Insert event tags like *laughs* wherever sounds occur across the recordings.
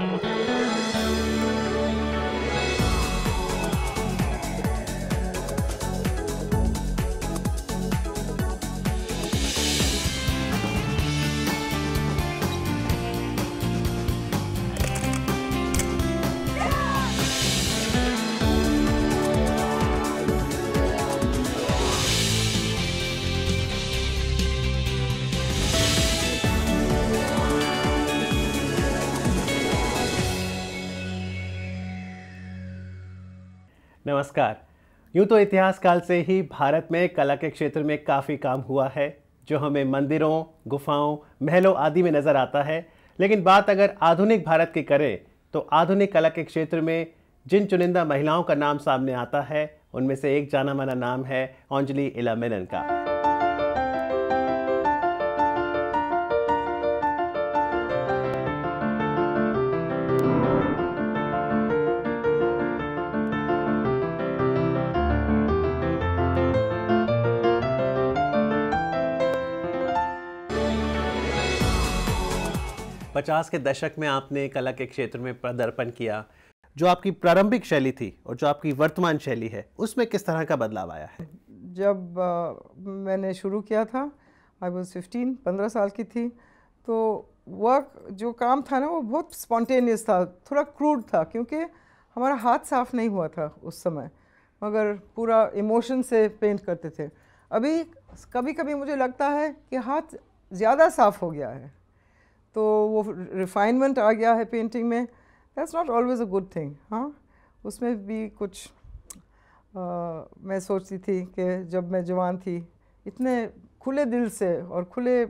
Thank mm. you. नमस्कार यूँ तो इतिहास काल से ही भारत में कला के क्षेत्र में काफ़ी काम हुआ है जो हमें मंदिरों गुफाओं महलों आदि में नज़र आता है लेकिन बात अगर आधुनिक भारत की करें तो आधुनिक कला के क्षेत्र में जिन चुनिंदा महिलाओं का नाम सामने आता है उनमें से एक जाना माना नाम है अंजलि इला मेनन का पचास के दशक में आपने कला के क्षेत्र में प्रदर्पण किया जो आपकी प्रारंभिक शैली थी और जो आपकी वर्तमान शैली है उसमें किस तरह का बदलाव आया है जब uh, मैंने शुरू किया था आई वॉज फिफ्टीन पंद्रह साल की थी तो वर्क जो काम था ना वो बहुत स्पॉन्टेनियस था थोड़ा क्रूड था क्योंकि हमारा हाथ साफ नहीं हुआ था उस समय मगर पूरा इमोशन से पेंट करते थे अभी कभी कभी मुझे लगता है कि हाथ ज़्यादा साफ हो गया है तो वो रिफाइनमेंट आ गया है पेंटिंग में that's not always a good thing हाँ उसमें भी कुछ uh, मैं सोचती थी कि जब मैं जवान थी इतने खुले दिल से और खुले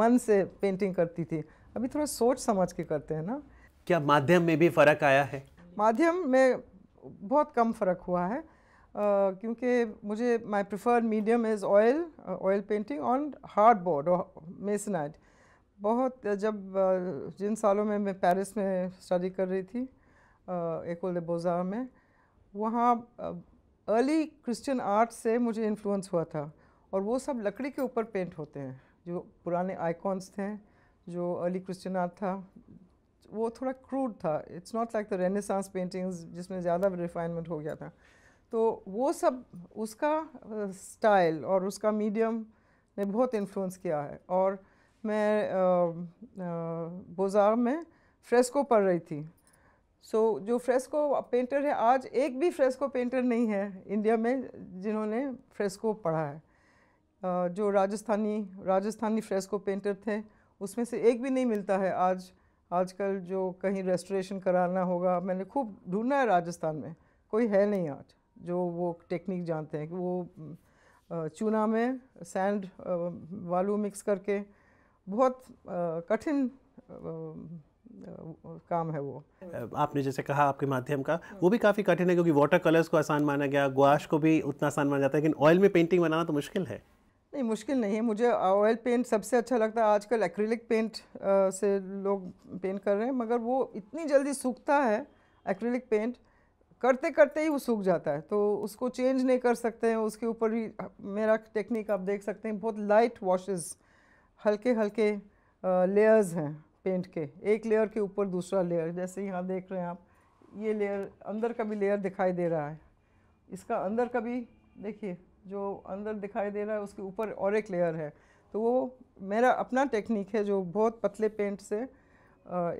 मन से पेंटिंग करती थी अभी थोड़ा सोच समझ के करते हैं ना क्या माध्यम में भी फ़र्क आया है माध्यम में बहुत कम फ़र्क हुआ है Uh, क्योंकि मुझे my preferred medium is oil oil painting on hard board और मेसनाइट बहुत जब जिन सालों में मैं पेरिस में स्टडी कर रही थी एकोल दे बोजार में वहाँ अर्ली क्रिश्चियन आर्ट से मुझे इन्फ्लुएंस हुआ था और वो सब लकड़ी के ऊपर पेंट होते हैं जो पुराने आइकॉन्स थे जो अर्ली क्रिश्चियन आर्ट था वो थोड़ा क्रूड था it's not like the renaissance paintings जिसमें ज़्यादा रिफाइनमेंट हो गया था तो वो सब उसका स्टाइल और उसका मीडियम ने बहुत इन्फ्लुएंस किया है और मैं बाज़ार में फ्रेस्को पढ़ रही थी सो so, जो फ्रेस्को पेंटर है आज एक भी फ्रेस्को पेंटर नहीं है इंडिया में जिन्होंने फ्रेस्को पढ़ा है जो राजस्थानी राजस्थानी फ्रेस्को पेंटर थे उसमें से एक भी नहीं मिलता है आज आजकल जो कहीं रेस्टोरेशन कराना होगा मैंने खूब ढूंढना है राजस्थान में कोई है नहीं आज जो वो टेक्निक जानते हैं कि वो चूना में सैंड वालू मिक्स करके बहुत कठिन काम है वो आपने जैसे कहा आपके माध्यम का वो भी काफ़ी कठिन है क्योंकि वाटर कलर्स को आसान माना गया गुआश को भी उतना आसान माना जाता है लेकिन ऑयल में पेंटिंग बनाना तो मुश्किल है नहीं मुश्किल नहीं है मुझे ऑयल पेंट सबसे अच्छा लगता है आजकल एक्रीलिक पेंट से लोग पेंट कर रहे हैं मगर वो इतनी जल्दी सूखता है एक्रीलिक पेंट करते करते ही वो सूख जाता है तो उसको चेंज नहीं कर सकते हैं उसके ऊपर भी मेरा टेक्निक आप देख सकते हैं बहुत लाइट वॉशेज़ हल्के हल्के लेयर्स हैं पेंट के एक लेयर के ऊपर दूसरा लेयर जैसे यहाँ देख रहे हैं आप ये लेयर अंदर का भी लेयर दिखाई दे रहा है इसका अंदर का भी देखिए जो अंदर दिखाई दे रहा है उसके ऊपर और एक लेयर है तो वो मेरा अपना टेक्निक है जो बहुत पतले पेंट से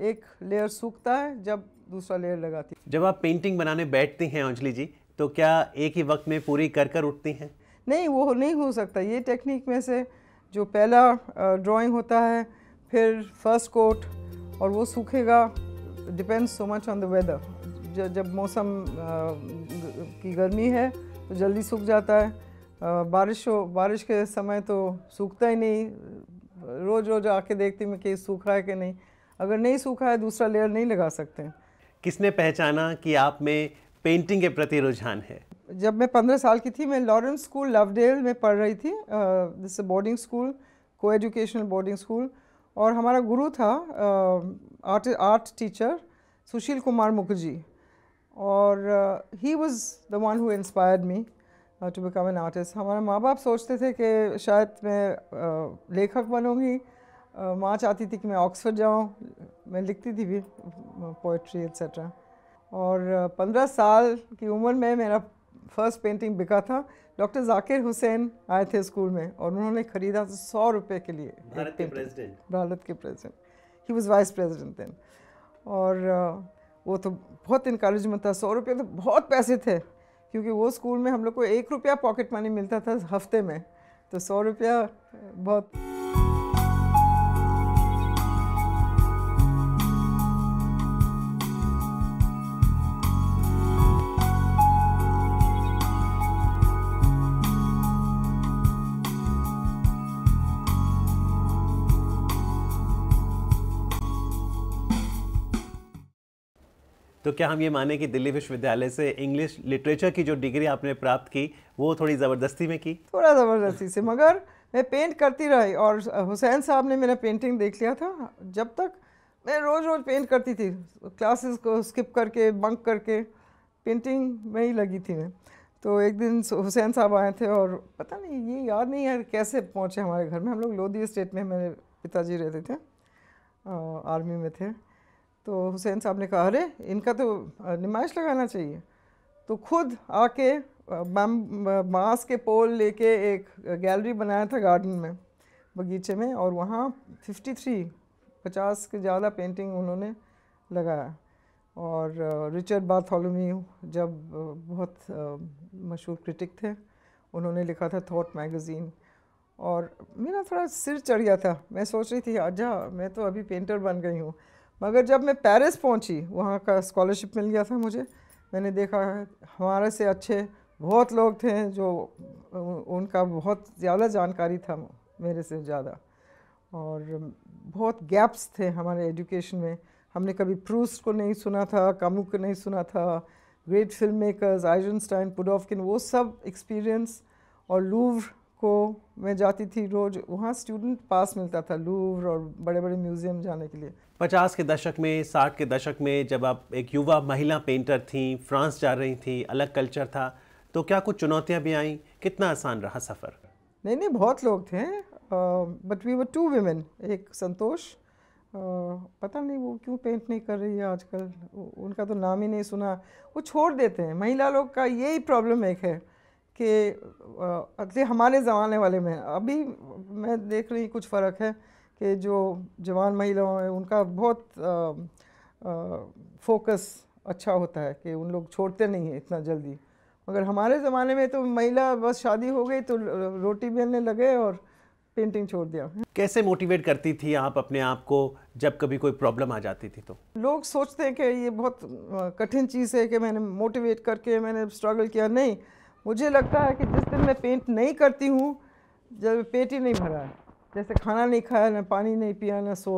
एक लेयर सूखता है जब दूसरा लेयर लगाती जब आप पेंटिंग बनाने बैठती हैं अंजलि जी तो क्या एक ही वक्त में पूरी कर कर उठती हैं नहीं वो नहीं हो सकता ये टेक्निक में से जो पहला ड्राइंग होता है फिर फर्स्ट कोट और वो सूखेगा depends so much on the weather जब मौसम की गर्मी है तो जल्दी सूख जाता है बारिश हो बारिश के समय तो सूखता ही नहीं रोज़ रोज़ आके देखती मैं कि सूखा है कि नहीं अगर नहीं सूखा है दूसरा लेयर नहीं लगा सकते किसने पहचाना कि आप में पेंटिंग के प्रति रुझान है जब मैं पंद्रह साल की थी मैं लॉरेंस स्कूल लवडेल में पढ़ रही थी दिस बोर्डिंग स्कूल को एजुकेशनल बोर्डिंग स्कूल और हमारा गुरु था art art teacher Sushil Kumar Mukherjee और he was the one who inspired me to become an artist हमारे माँ बाप सोचते थे कि शायद मैं uh, लेखक बनूँगी uh, माँ चाहती थी कि मैं ऑक्सफर्ड जाऊँ मैं लिखती थी भी पोइट्री एक्सेट्रा और पंद्रह साल की उम्र में मेरा फर्स्ट पेंटिंग बिका था डॉक्टर जाकिर हुसैन आए थे स्कूल में और उन्होंने खरीदा सौ रुपये के लिए भारत के प्रेसिडेंट भारत के president he was vice president then और वो तो बहुत इनक्रेजमेंट था सौ रुपये तो बहुत पैसे थे क्योंकि वो स्कूल में हम लोग को एक रुपया पॉकेट मनी मिलता था हफ्ते में तो सौ रुपया बहुत तो क्या हम ये माने कि दिल्ली विश्वविद्यालय से इंग्लिश लिटरेचर की जो डिग्री आपने प्राप्त की वो थोड़ी ज़बरदस्ती में की थोड़ा ज़बरदस्ती से मगर मैं पेंट करती रही और हुसैन साहब ने मेरा पेंटिंग देख लिया था जब तक मैं रोज़ रोज़ पेंट करती थी क्लासेस को स्किप करके बंक करके पेंटिंग में ही लगी थी मैं तो एक दिन हुसैन साहब आए थे और पता नहीं ये याद नहीं है कैसे पहुँचे हमारे घर में हम लोग लोधी स्टेट में मेरे पिताजी रहते थे आर्मी में थे तो हुसैन साहब ने कहा अरे इनका तो नुमाइश लगाना चाहिए तो खुद आके बम बाँस के पोल लेके एक गैलरी बनाया था गार्डन में बगीचे में और वहाँ 53 पचास के ज़्यादा पेंटिंग उन्होंने लगाया और रिचर्ड बाथोलोमी जब बहुत मशहूर क्रिटिक थे उन्होंने लिखा था थॉट मैगज़ीन और मेरा थोड़ा सिर चढ़ गया था मैं सोच रही थी अच्छा मैं तो अभी पेंटर बन गई हूँ मगर जब मैं पेरिस पहुंची वहाँ का स्कॉलरशिप मिल गया था मुझे मैंने देखा हमारे से अच्छे बहुत लोग थे जो उनका बहुत ज़्यादा जानकारी था मेरे से ज़्यादा और बहुत गैप्स थे हमारे एजुकेशन में हमने कभी प्रूस्ट को नहीं सुना था कामू को नहीं सुना था great film makers Eisenstein Pudovkin वो सब एक्सपीरियंस और लूव को मैं जाती थी रोज़ वहाँ स्टूडेंट पास मिलता था लूव और बड़े बड़े म्यूज़ियम जाने के लिए पचास के दशक में साठ के दशक में जब आप एक युवा महिला पेंटर थी फ्रांस जा रही थी अलग कल्चर था तो क्या कुछ चुनौतियाँ भी आईं कितना आसान रहा सफ़र नहीं नहीं बहुत लोग थे but we were two women एक संतोष uh, पता नहीं वो क्यों पेंट नहीं कर रही है आजकल उनका तो नाम ही नहीं सुना वो छोड़ देते हैं महिला लोग का यही प्रॉब्लम एक है कि uh, हमारे ज़माने वाले में अभी मैं देख रही कुछ फ़र्क है कि जो जवान महिलाओं हैं उनका बहुत फोकस अच्छा होता है कि उन लोग छोड़ते नहीं हैं इतना जल्दी मगर हमारे ज़माने में तो महिला बस शादी हो गई तो रोटी बेलने लगे और पेंटिंग छोड़ दिया कैसे मोटिवेट करती थी आप अपने आप को जब कभी कोई प्रॉब्लम आ जाती थी तो लोग सोचते हैं कि ये बहुत कठिन चीज़ है कि मैंने मोटिवेट करके मैंने स्ट्रगल किया नहीं मुझे लगता है कि जिस दिन मैं पेंट नहीं करती हूँ जब पेट ही नहीं भरा है जैसे खाना नहीं खाया ना पानी नहीं पिया ना सो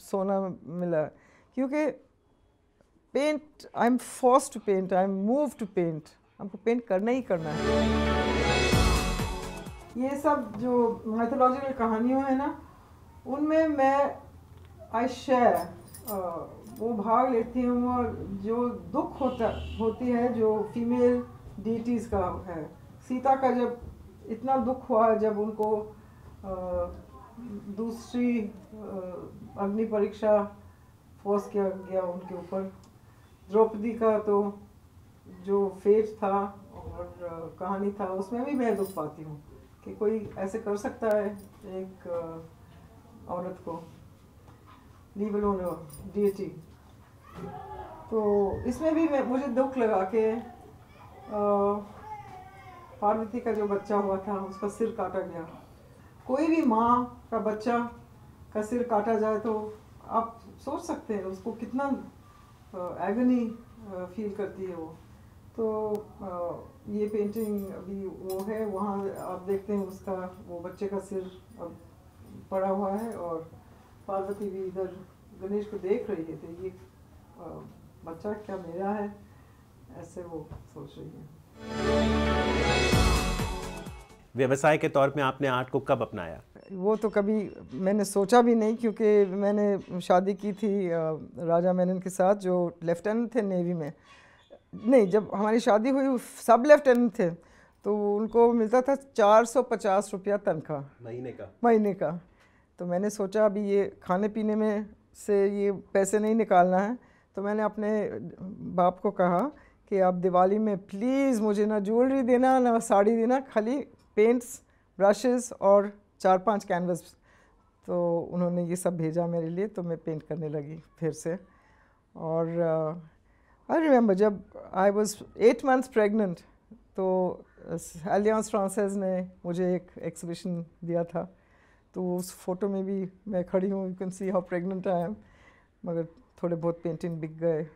सोना मिला क्योंकि paint I am forced to paint I am moved to paint हमको पेंट करना ही करना है ये सब जो मैथोलॉजिकल कहानियों हैं ना उनमें मैं आई शेयर वो भाग लेती हूँ और जो दुख होता होती है जो फीमेल डीटीज़ का है सीता का जब इतना दुख हुआ जब उनको दूसरी अग्नि परीक्षा फोर्स किया गया उनके ऊपर द्रौपदी का तो जो फेट था और कहानी था उसमें भी मैं दुख पाती हूँ कि कोई ऐसे कर सकता है एक औरत को लीव डी डीएटी तो इसमें भी मैं मुझे दुख लगा के पार्वती का जो बच्चा हुआ था उसका सिर काटा गया कोई भी माँ का बच्चा का सिर काटा जाए तो आप सोच सकते हैं उसको कितना एगनी फील करती है वो तो ये पेंटिंग अभी वो है वहाँ आप देखते हैं उसका वो बच्चे का सिर अब पड़ा हुआ है और पार्वती भी इधर गणेश को देख रही है तो ये बच्चा क्या मेरा है ऐसे वो सोच रही है व्यवसाय के तौर पे आपने आर्ट को कब अपनाया वो तो कभी मैंने सोचा भी नहीं क्योंकि मैंने शादी की थी राजा मेनन के साथ जो लेफ्टिनेंट थे नेवी में नहीं जब हमारी शादी हुई सब लेफ्टिनेंट थे तो उनको मिलता था चार सौ पचास रुपया तनख्वाह महीने का महीने का तो मैंने सोचा अभी ये खाने पीने में से ये पैसे नहीं निकालना है तो मैंने अपने बाप को कहा कि आप दिवाली में प्लीज़ मुझे ना ज्वेलरी देना ना साड़ी देना खाली पेंट्स ब्रशेस और चार पांच कैनवस तो उन्होंने ये सब भेजा मेरे लिए तो मैं पेंट करने लगी फिर से और आई uh, रिमेम्बर जब I was eight months pregnant तो एलियांस फ्रांसेज ने मुझे एक एक्सिबिशन दिया था तो उस फोटो में भी मैं खड़ी हूँ you can see how pregnant I am मगर थोड़े बहुत पेंटिंग बिक गए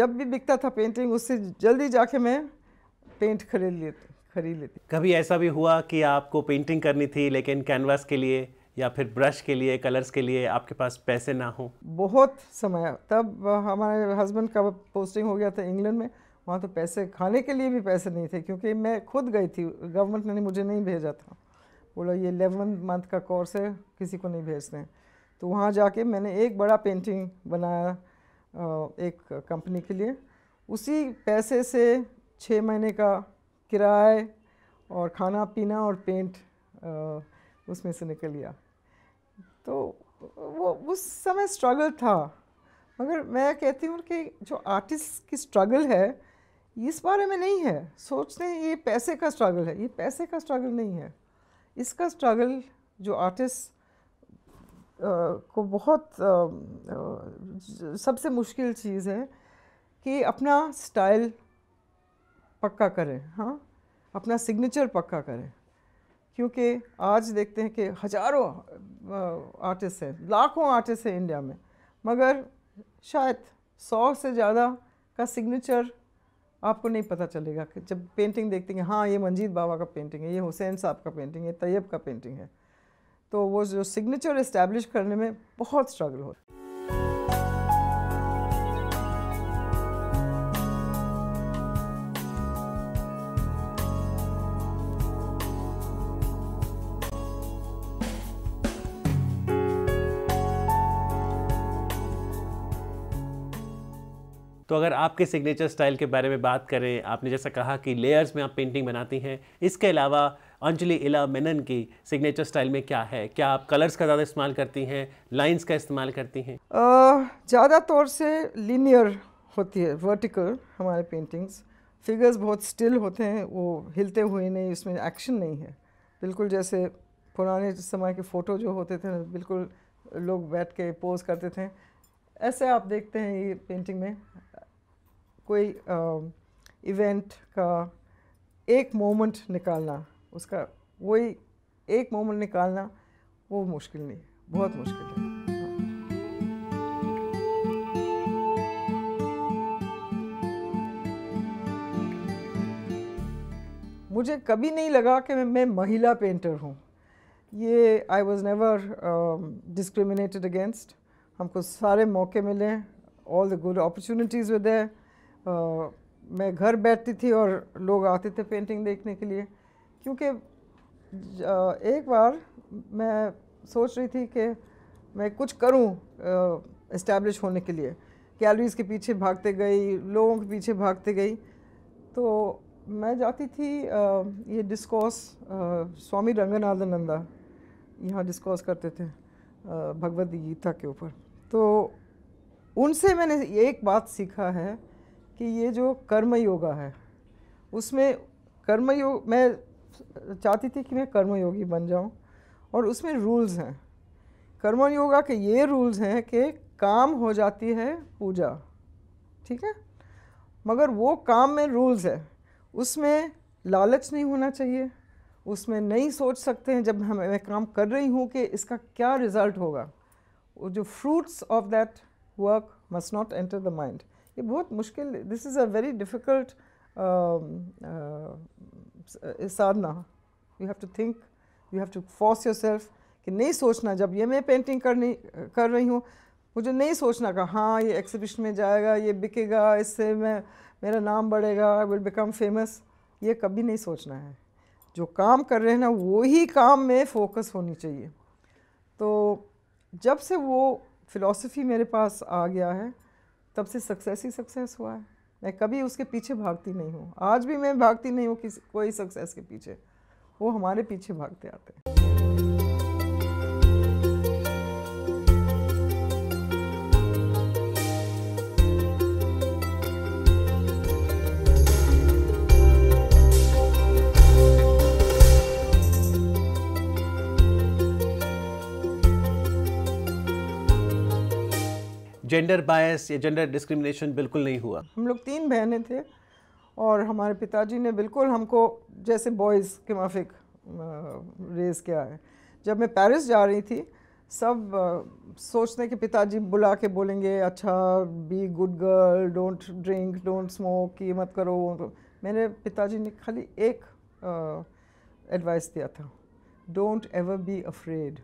जब भी बिकता था पेंटिंग उससे जल्दी जाके मैं पेंट खरीद लिए खरीद लेती कभी ऐसा भी हुआ कि आपको पेंटिंग करनी थी लेकिन कैनवास के लिए या फिर ब्रश के लिए कलर्स के लिए आपके पास पैसे ना हो बहुत समय तब हमारे हस्बैंड का पोस्टिंग हो गया था इंग्लैंड में वहाँ तो पैसे खाने के लिए भी पैसे नहीं थे क्योंकि मैं खुद गई थी गवर्नमेंट ने मुझे नहीं भेजा था बोला ये इलेवन मंथ का कोर्स है किसी को नहीं भेजते हैं तो वहाँ जाके मैंने एक बड़ा पेंटिंग बनाया एक कंपनी के लिए उसी पैसे से छः महीने का किराए और खाना पीना और पेंट उसमें से निकल गया तो वो उस समय स्ट्रगल था मगर मैं कहती हूँ कि जो आर्टिस्ट की स्ट्रगल है इस बारे में नहीं है सोचते हैं ये पैसे का स्ट्रगल है ये पैसे का स्ट्रगल नहीं है इसका स्ट्रगल जो आर्टिस्ट को बहुत सबसे मुश्किल चीज़ है कि अपना स्टाइल पक्का करें हाँ अपना सिग्नेचर पक्का करें क्योंकि आज देखते हैं कि हजारों आर्टिस्ट हैं लाखों आर्टिस्ट हैं इंडिया में मगर शायद सौ से ज़्यादा का सिग्नेचर आपको नहीं पता चलेगा कि जब पेंटिंग देखते हैं हाँ ये मंजीत बाबा का पेंटिंग है ये हुसैन साहब का पेंटिंग है तैयब का पेंटिंग है तो वो जो सिग्नेचर इस्टेब्लिश करने में बहुत स्ट्रगल होता है तो अगर आपके सिग्नेचर स्टाइल के बारे में बात करें आपने जैसा कहा कि लेयर्स में आप पेंटिंग बनाती हैं इसके अलावा अंजलि इला मेनन की सिग्नेचर स्टाइल में क्या है क्या आप कलर्स का ज़्यादा इस्तेमाल करती हैं लाइंस का इस्तेमाल करती हैं ज़्यादा तौर से लीनियर होती है वर्टिकल हमारे पेंटिंग्स फिगर्स बहुत स्टिल होते हैं वो हिलते हुए नहीं उसमें एक्शन नहीं है बिल्कुल जैसे पुराने समय के फ़ोटो जो होते थे बिल्कुल लोग बैठ के पोज करते थे ऐसे आप देखते हैं ये पेंटिंग में कोई इवेंट का एक मोमेंट निकालना उसका वही एक मोमेंट निकालना वो मुश्किल नहीं बहुत मुश्किल है मुझे कभी नहीं लगा कि मैं महिला पेंटर हूँ ये I was never discriminated against हमको सारे मौके मिले all the good opportunities with मैं घर बैठती थी और लोग आते थे पेंटिंग देखने के लिए क्योंकि एक बार मैं सोच रही थी कि मैं कुछ करूं इस्टेब्लिश होने के लिए कैलरीज के पीछे भागते गई लोगों के पीछे भागते गई तो मैं जाती थी आ, ये डिस्कोस स्वामी रंगनाथ नंदा यहाँ डिस्कोस करते थे भगवद गीता के ऊपर तो उनसे मैंने एक बात सीखा है कि ये जो कर्म योगा है उसमें कर्मयोग मैं चाहती थी कि मैं कर्मयोगी बन जाऊं और उसमें रूल्स हैं कर्म योगा के ये रूल्स हैं कि काम हो जाती है पूजा ठीक है मगर वो काम में रूल्स है उसमें लालच नहीं होना चाहिए उसमें नहीं सोच सकते हैं जब हम मैं काम कर रही हूँ कि इसका क्या रिज़ल्ट होगा वो जो fruits of that work must not enter the mind ये बहुत मुश्किल this is a very difficult sadhana you have to think you have to force yourself कि नहीं सोचना जब ये मैं पेंटिंग करनी कर रही हूँ मुझे नहीं सोचना का हाँ ये एक्सिबिशन में जाएगा ये बिकेगा इससे मैं मेरा नाम बढ़ेगा आई विल बिकम फेमस ये कभी नहीं सोचना है जो काम कर रहे हैं ना वो ही काम में फोकस होनी चाहिए तो जब से वो फिलॉसफी मेरे पास आ गया है तब से सक्सेस ही सक्सेस हुआ है मैं कभी उसके पीछे भागती नहीं हूँ आज भी मैं भागती नहीं हूँ किसी कोई सक्सेस के पीछे वो हमारे पीछे भागते आते हैं जेंडर बायस या जेंडर डिस्क्रिमिनेशन बिल्कुल नहीं हुआ हम लोग तीन बहनें थे और हमारे पिताजी ने बिल्कुल हमको जैसे बॉयज़ के माफिक रेज किया है जब मैं पेरिस जा रही थी सब सोचते कि पिताजी बुला के बोलेंगे अच्छा be good girl don't drink don't smoke ये मत करो मेरे पिताजी ने खाली एक एडवाइस दिया था डोंट एवर बी अफ्रेड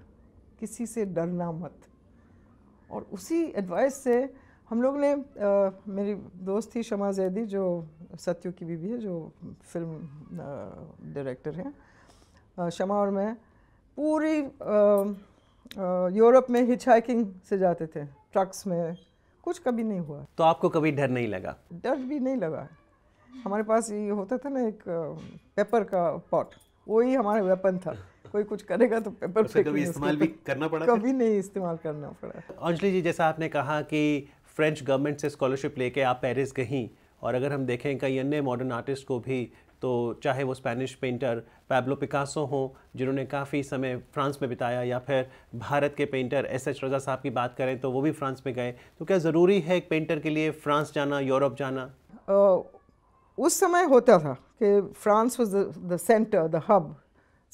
किसी से डरना मत और उसी एडवाइस से हम लोग ने आ, मेरी दोस्त थी शमा जैदी जो सत्यु की बीवी है जो फिल्म डायरेक्टर हैं शमा और मैं पूरी यूरोप में हिच हाइकिंग से जाते थे ट्रक्स में कुछ कभी नहीं हुआ तो आपको कभी डर नहीं लगा डर भी नहीं लगा हमारे पास ये होता था ना एक पेपर का पॉट वही हमारा वेपन था कोई कुछ करेगा तो पेपर उसे कभी इस्तेमाल भी करना पड़ा तो कभी नहीं इस्तेमाल करना पड़ा अंजलि जी जैसा आपने कहा कि फ्रेंच गवर्नमेंट से स्कॉलरशिप लेके आप पेरिस गई और अगर हम देखें कई अन्य मॉडर्न आर्टिस्ट को भी तो चाहे वो स्पेनिश पेंटर पैब्लो पिकासो हों जिन्होंने काफ़ी समय फ्रांस में बिताया या फिर भारत के पेंटर एस एच रजा साहब की बात करें तो वो भी फ्रांस में गए तो क्या ज़रूरी है एक पेंटर के लिए फ्रांस जाना यूरोप जाना उस समय होता था कि France was the centre the hub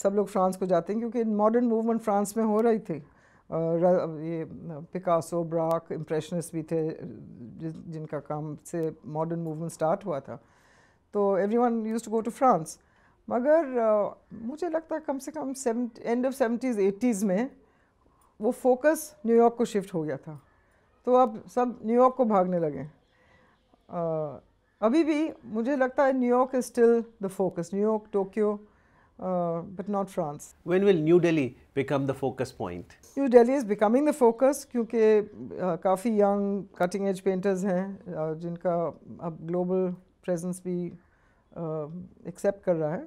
सब लोग फ्रांस को जाते हैं क्योंकि मॉडर्न मूवमेंट फ्रांस में हो रही थी ये पिकासो ब्राक इम्प्रेशनिस्ट भी थे जिनका काम से मॉडर्न मूवमेंट स्टार्ट हुआ था तो everyone use to go to France मगर मुझे लगता है कम से कम एंड ऑफ सेवेंटीज़ एटीज़ में वो फोकस न्यूयॉर्क को शिफ्ट हो गया था तो अब सब न्यूयॉर्क को भागने लगे अभी भी मुझे लगता है New York is still the focus New York Tokyo uh, but not France. When will New Delhi become the focus point? New Delhi is becoming the focus क्योंकि काफ़ी young cutting edge painters हैं जिनका अब global presence भी accept कर रहा है.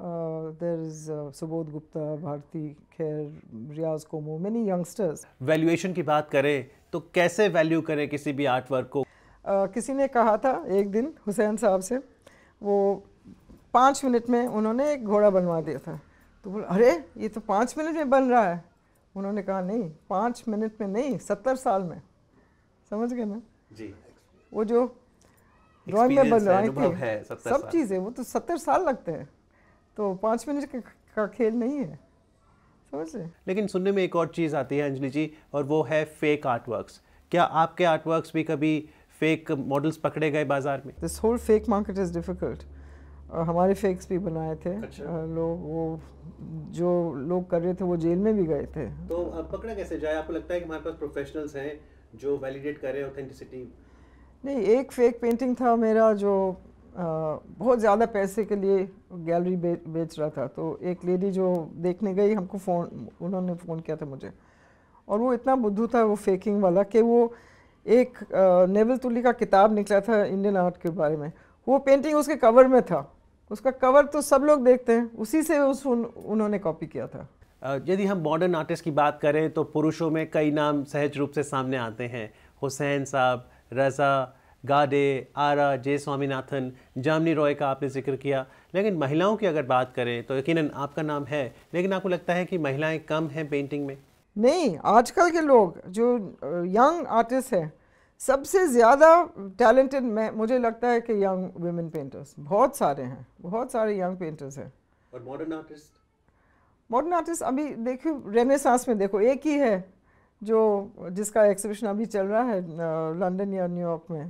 Uh, there is uh, Subodh Gupta, Bharti Kher, Riaz Komo, many youngsters. Valuation की बात करें तो कैसे value करें किसी भी artwork वर्क को? Uh, किसी ने कहा था एक दिन हुसैन साहब से वो पाँच मिनट में उन्होंने एक घोड़ा बनवा दिया था तो बोला अरे ये तो पाँच मिनट में बन रहा है उन्होंने कहा नहीं पाँच मिनट में नहीं सत्तर साल में समझ गए ना जी वो जो ड्राइंग में बन रहा है सब चीज़ें वो तो सत्तर साल लगते हैं तो पाँच मिनट का खेल नहीं है समझ रहे लेकिन सुनने में एक और चीज़ आती है अंजलि जी और वो है फेक आर्टवर्क्स क्या आपके आर्टवर्क्स भी कभी फेक मॉडल्स पकड़े गए बाजार में this whole fake market is difficult हमारे फेक्स भी बनाए थे अच्छा। लोग वो जो लोग कर रहे थे वो जेल में भी गए थे तो पकड़ा कैसे जाए आपको लगता है कि हमारे पास प्रोफेशनल्स हैं जो वैलिडेट कर रहे हैं ऑथेंटिसिटी नहीं एक फेक पेंटिंग था मेरा जो आ, बहुत ज़्यादा पैसे के लिए गैलरी बे, बेच रहा था तो एक लेडी जो देखने गई हमको फ़ोन उन्होंने फ़ोन किया था मुझे और वो इतना बुद्धू था वो फेकिंग वाला कि वो एक नेवल तुली का किताब निकला था इंडियन आर्ट के बारे में वो पेंटिंग उसके कवर में था उसका कवर तो सब लोग देखते हैं उसी से उस उन, उन्होंने कॉपी किया था यदि हम मॉडर्न आर्टिस्ट की बात करें तो पुरुषों में कई नाम सहज रूप से सामने आते हैं हुसैन साहब रज़ा गाडे आरा जय स्वामीनाथन जामनी रॉय का आपने जिक्र किया लेकिन महिलाओं की अगर बात करें तो यकीन आपका नाम है लेकिन आपको लगता है कि महिलाएं कम हैं पेंटिंग में नहीं आजकल के लोग जो यंग आर्टिस्ट हैं सबसे ज़्यादा टैलेंटेड मैं मुझे लगता है कि यंग वेमेन पेंटर्स बहुत सारे हैं बहुत सारे यंग पेंटर्स हैं और मॉडर्न आर्टिस्ट मॉडर्न आर्टिस्ट अभी देखो रेनेसांस में देखो एक ही है जो जिसका एक्सिबिशन अभी चल रहा है लंदन या न्यूयॉर्क में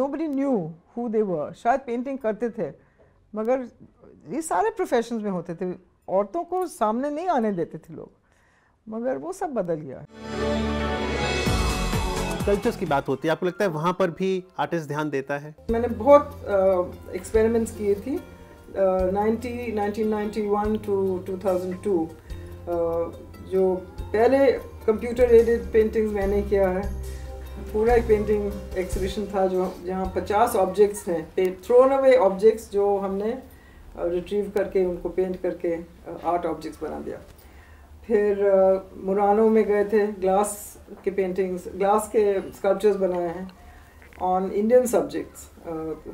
nobody knew who they were शायद पेंटिंग करते थे मगर ये सारे प्रोफेशन में होते थे औरतों को सामने नहीं आने देते थे लोग मगर वो सब बदल गया कल्चर्स की बात होती है आपको लगता है वहाँ पर भी आर्टिस्ट ध्यान देता है मैंने बहुत एक्सपेरिमेंट्स uh, किए थी नाइन्टी नाइन्टीन टू 2002 uh, जो पहले कंप्यूटर एडेड पेंटिंग्स मैंने किया है पूरा एक पेंटिंग एक्सिबिशन था जो जहाँ 50 ऑब्जेक्ट्स हैं थ्रोन अवे ऑब्जेक्ट्स जो हमने रिट्रीव करके उनको पेंट करके आर्ट ऑब्जेक्ट्स बना दिया फिर मुरानो में गए थे ग्लास के पेंटिंग्स ग्लास के स्कल्पचर्स बनाए हैं ऑन इंडियन सब्जेक्ट्स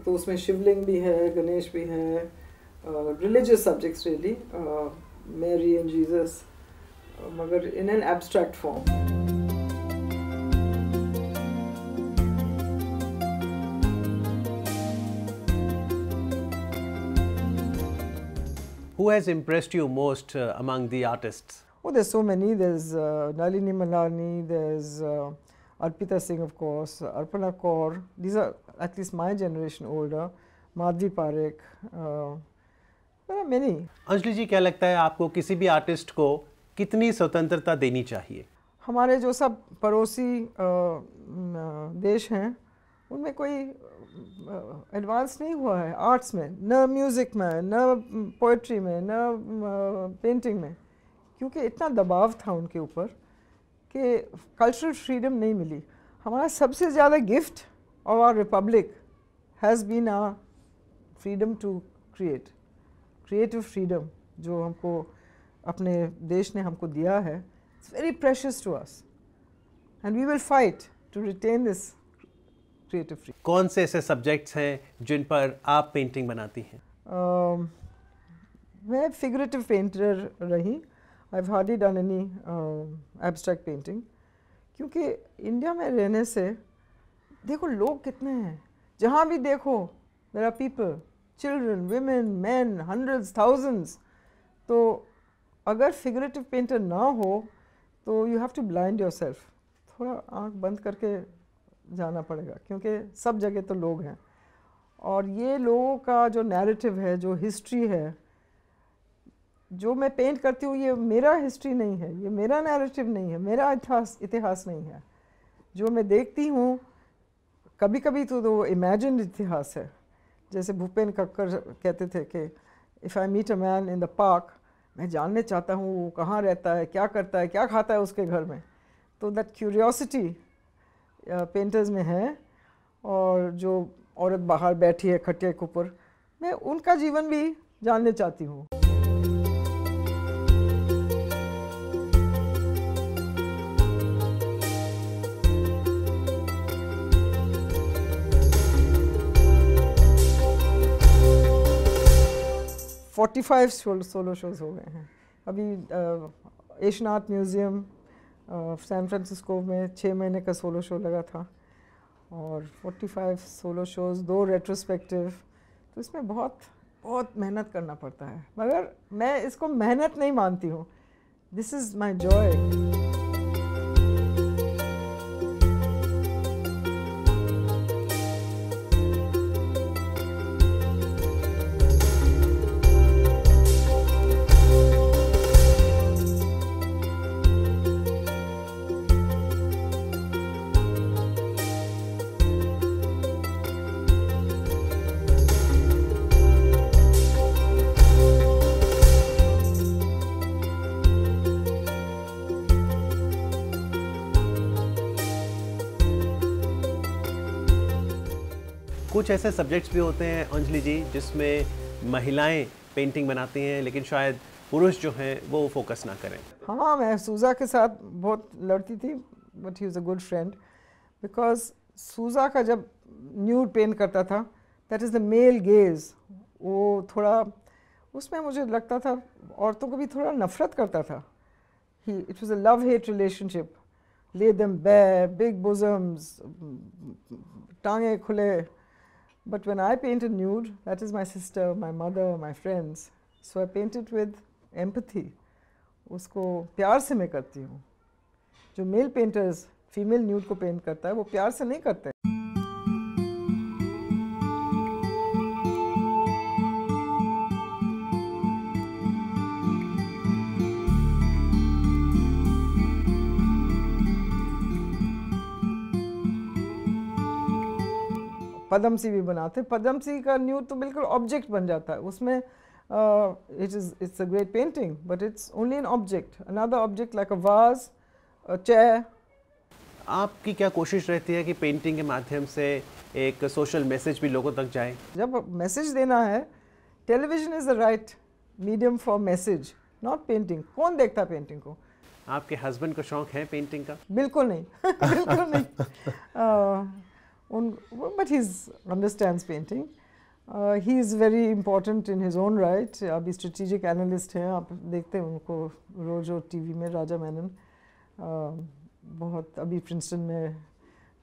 तो उसमें शिवलिंग भी है गणेश भी है religious subjects really Mary and Jesus मगर in an abstract form Who has impressed you most uh, among the artists? Oh, there's so many. There's uh, Nalini Malani, there's uh, Arpita Singh, of course, Arpana Kaur. These are at least my generation older. Madhvi Parekh. Uh, there are many. Anjali ji क्या लगता है आपको किसी भी artist को कितनी स्वतंत्रता देनी चाहिए हमारे जो सब पड़ोसी देश हैं उनमें कोई एडवांस नहीं हुआ है आर्ट्स में न म्यूज़िक में न पोइट्री में न पेंटिंग में क्योंकि इतना दबाव था उनके ऊपर कि कल्चरल फ्रीडम नहीं मिली हमारा सबसे ज़्यादा gift of our republic has been a freedom to create creative freedom जो हमको अपने देश ने हमको दिया है it's very precious to us and we will fight to retain this creative freedom कौन से ऐसे सब्जेक्ट्स हैं जिन पर आप पेंटिंग बनाती हैं uh, मैं फिगरेटिव पेंटर रही I have hardly done any abstract painting क्योंकि इंडिया में रहने से देखो लोग कितने हैं जहाँ भी देखो there are people children women man hundreds thousands तो अगर फिगरेटिव पेंटर ना हो तो you have to blind yourself थोड़ा आँख बंद करके जाना पड़ेगा क्योंकि सब जगह तो लोग हैं और ये लोगों का जो नैरेटिव है जो हिस्ट्री है जो मैं पेंट करती हूँ ये मेरा हिस्ट्री नहीं है ये मेरा नैरेटिव नहीं है मेरा इतिहास इतिहास नहीं है जो मैं देखती हूँ कभी कभी तो वो इमेजिन इतिहास है जैसे भूपेन कक्कर कहते थे कि if I meet a man in the park मैं जानने चाहता हूँ वो कहाँ रहता है क्या करता है क्या खाता है उसके घर में तो दैट क्यूरियोसिटी पेंटर्स में है और जो औरत बाहर बैठी है खटिया के ऊपर मैं उनका जीवन भी जानने चाहती हूँ 45 सोलो शोज़ हो गए हैं अभी uh, Asian art museum uh, San Francisco में छः महीने का सोलो शो लगा था और 45 सोलो शोज़ दो रेट्रोस्पेक्टिव तो इसमें बहुत बहुत मेहनत करना पड़ता है मगर मैं इसको मेहनत नहीं मानती हूँ दिस इज़ माई जॉय कुछ ऐसे सब्जेक्ट्स भी होते हैं अंजलि जी जिसमें महिलाएं पेंटिंग बनाती हैं लेकिन शायद पुरुष जो हैं वो फोकस ना करें हाँ मैं सूज़ा के साथ बहुत लड़ती थी but he is a good friend because Souza का जब न्यू पेंट करता था that is the male gaze वो थोड़ा उसमें मुझे लगता था औरतों को भी थोड़ा नफरत करता था he it was a love hate relationship ले दम बै बिग बुजम्स टांगे खुले But when I paint a nude, that is my sister, my mother, my friends. So I paint it with empathy. उसको प्यार से मैं करती हूँ जो मेल पेंटर्स फीमेल न्यूड को पेंट करता है वो प्यार से नहीं करते पदमसी भी बनाते हैं पदमसी का न्यू तो बिल्कुल ऑब्जेक्ट बन जाता है उसमें it is it's a great painting but it's only an object another object like a vase chair आपकी क्या कोशिश रहती है कि पेंटिंग के माध्यम से एक सोशल मैसेज भी लोगों तक जाए जब मैसेज देना है television is the right medium for message not painting कौन देखता है पेंटिंग को आपके हस्बैंड को शौक है पेंटिंग का बिल्कुल नहीं *laughs* बिल्कुल नहीं uh, *laughs* but he understands painting. Uh, he is very important in his own right. He is strategic analyst. You see him on the TV, Raja Menon. Um, he is Princeton mein,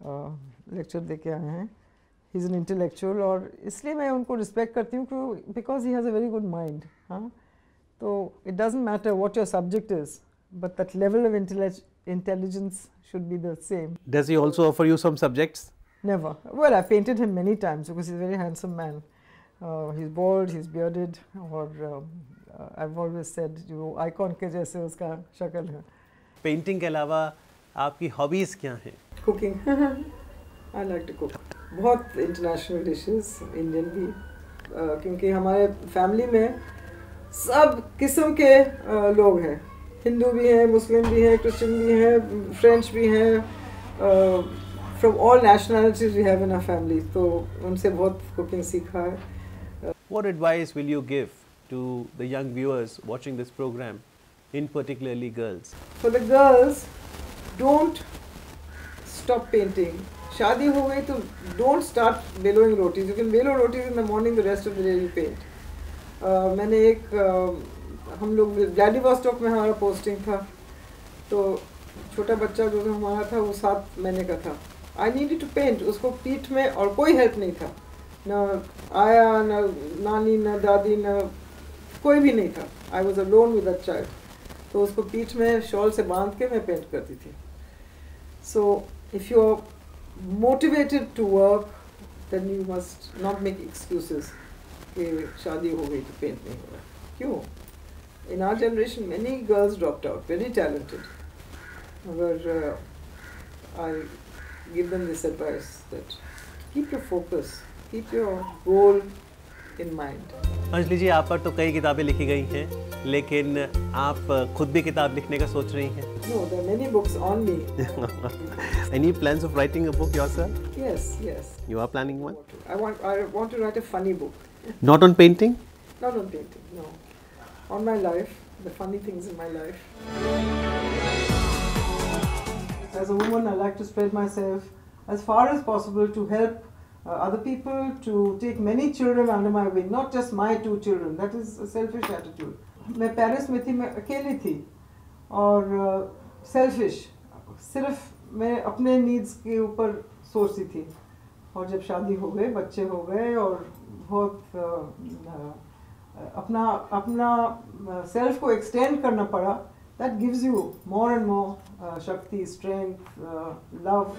uh, lecture. He is an intellectual. And that's why I respect him because he has a very good mind. So it doesn't matter what your subject is, but that level of intelligence should be the same. Does he also offer you some subjects? Never. Well, I've painted him many times because he's a very handsome man. Uh, he's bald, he's bearded, or um, uh, I've always said, जो icon के जैसे उसका शक्ल है painting के अलावा आपकी hobbies क्या हैं cooking I like to cook बहुत इंटरनेशनल डिशेस इंडियन भी uh, क्योंकि हमारे फैमिली में सब किस्म के uh, लोग हैं हिंदू भी हैं मुस्लिम भी हैं क्रिश्चियन भी हैं फ्रेंच भी हैं uh, from all nationalities we have in our family तो उनसे बहुत कुकिंग सीखा है what advice will you give to the young viewers watching this programme in particularly girls for the girls don't stop painting शादी हो गई तो don't start बेलोइंग रोटीज यू कैन बेलो rotis in the morning the rest of the day you paint मैंने एक uh, हम लोग व्लादिवोस्टॉक में हमारा पोस्टिंग था तो छोटा बच्चा जो हमारा था वो साथ महीने का था आई नीड टू पेंट उसको पीठ में और कोई हेल्प नहीं था ना आया ना नानी ना दादी ना कोई भी नहीं था I was alone with a child तो उसको पीठ में शॉल से बांध के मैं पेंट करती थी so if you are motivated to work then you must not make excuses कि शादी हो गई तो पेंट नहीं हो रहा क्यों in our generation many girls doctor out very talented मगर I give them this advice that keep your focus, keep your goal in mind. Anjali जी आप पर तो कई किताबें लिखी गई हैं लेकिन आप खुद भी किताब लिखने का सोच रही हैं No, there are many books on me. Any plans of writing a book yourself? Yes, yes. You are planning one? I want I want to write a funny book. Not on painting? Not on painting, no. On my life, the funny things in my life. as a woman, I like to spread myself as far as possible to help uh, other people, to take many children under my wing, not just my two children. That is a selfish attitude. मैं Paris में थी मैं अकेली थी और selfish uh, सिर्फ मैं अपने नीड्स के ऊपर सोचती थी और जब शादी हो गई बच्चे हो गए और बहुत uh, uh, अपना अपना सेल्फ को एक्सटेंड करना पड़ा that gives you more and more uh, Shakti, strength, uh, love.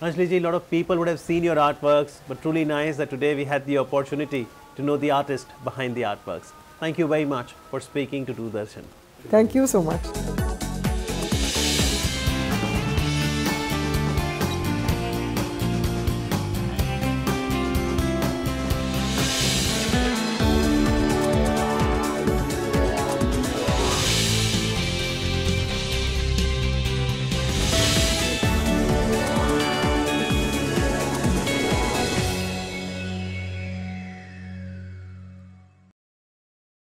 Anjali a lot of people would have seen your artworks, but truly nice that today we had the opportunity to know the artist behind the artworks. Thank you very much for speaking to Doordarshan. Thank you so much.